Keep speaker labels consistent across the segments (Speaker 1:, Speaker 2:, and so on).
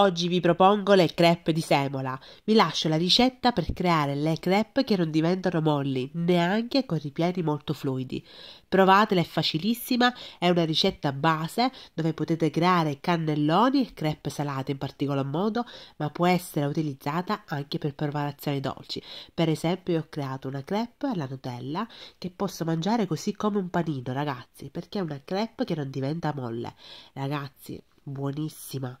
Speaker 1: Oggi vi propongo le crepe di semola. Vi lascio la ricetta per creare le crepe che non diventano molli, neanche con ripieni molto fluidi. Provatela, è facilissima, è una ricetta base dove potete creare cannelloni e crepe salate in particolar modo, ma può essere utilizzata anche per preparazioni dolci. Per esempio io ho creato una crepe alla Nutella che posso mangiare così come un panino, ragazzi, perché è una crepe che non diventa molle. Ragazzi, buonissima!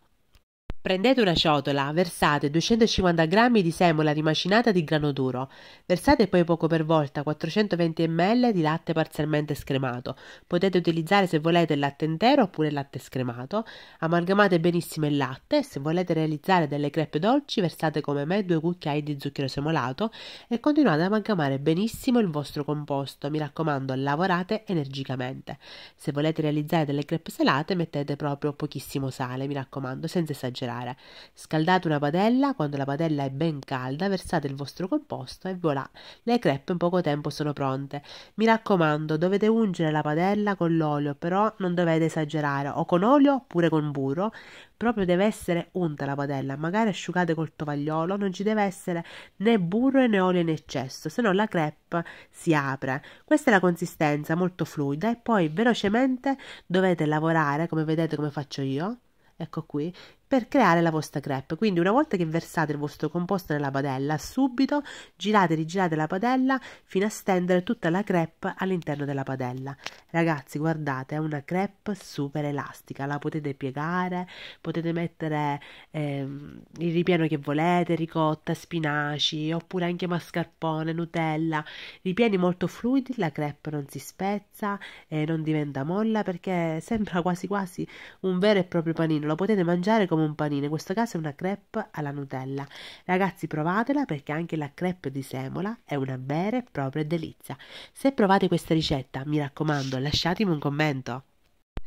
Speaker 1: Prendete una ciotola, versate 250 g di semola rimacinata di grano duro, versate poi poco per volta 420 ml di latte parzialmente scremato, potete utilizzare se volete il latte intero oppure il latte scremato, amalgamate benissimo il latte, se volete realizzare delle crepe dolci versate come me due cucchiai di zucchero semolato e continuate ad amalgamare benissimo il vostro composto, mi raccomando lavorate energicamente. Se volete realizzare delle crepe salate mettete proprio pochissimo sale, mi raccomando, senza esagerare refrigerare. Scaldate una padella, quando la padella è ben calda versate il vostro composto e voilà, le crepe in poco tempo sono pronte. Mi raccomando, dovete ungere la padella con l'olio, però non dovete esagerare, o con olio oppure con burro, proprio deve essere unta la padella, magari asciugate col tovagliolo, non ci deve essere né burro né olio in eccesso, se no la crepe si apre. Questa è la consistenza molto fluida e poi velocemente dovete lavorare, come vedete come faccio io, ecco qui, per creare la vostra crepe. Quindi una volta che versate il vostro composto nella padella, subito girate e rigirate la padella fino a stendere tutta la crepe all'interno della padella. Ragazzi, guardate, è una crepe super elastica, la potete piegare, potete mettere eh, il ripieno che volete, ricotta, spinaci, oppure anche mascarpone, Nutella. Ripieni molto fluidi, la crepe non si spezza e non diventa molla perché sembra quasi quasi un vero e proprio panino. Lo potete mangiare come come un panino, in questo caso è una crepe alla Nutella. Ragazzi provatela perché anche la crepe di semola è una vera e propria delizia. Se provate questa ricetta, mi raccomando, lasciatemi un commento.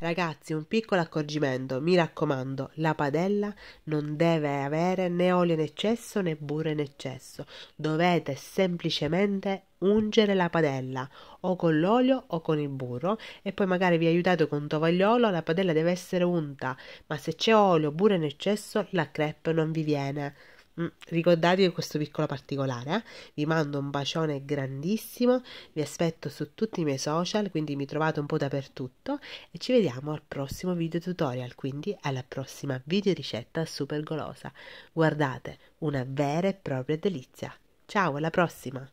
Speaker 1: Ragazzi, un piccolo accorgimento, mi raccomando, la padella non deve avere né olio in eccesso né burro in eccesso. Dovete semplicemente ungere la padella o con l'olio o con il burro e poi magari vi aiutate con un tovagliolo, la padella deve essere unta, ma se c'è olio o burro in eccesso la crepe non vi viene. Mm, Ricordatevi questo piccolo particolare, eh? vi mando un bacione grandissimo, vi aspetto su tutti i miei social, quindi mi trovate un po' dappertutto e ci vediamo al prossimo video tutorial, quindi alla prossima video ricetta super golosa. Guardate, una vera e propria delizia. Ciao, alla prossima!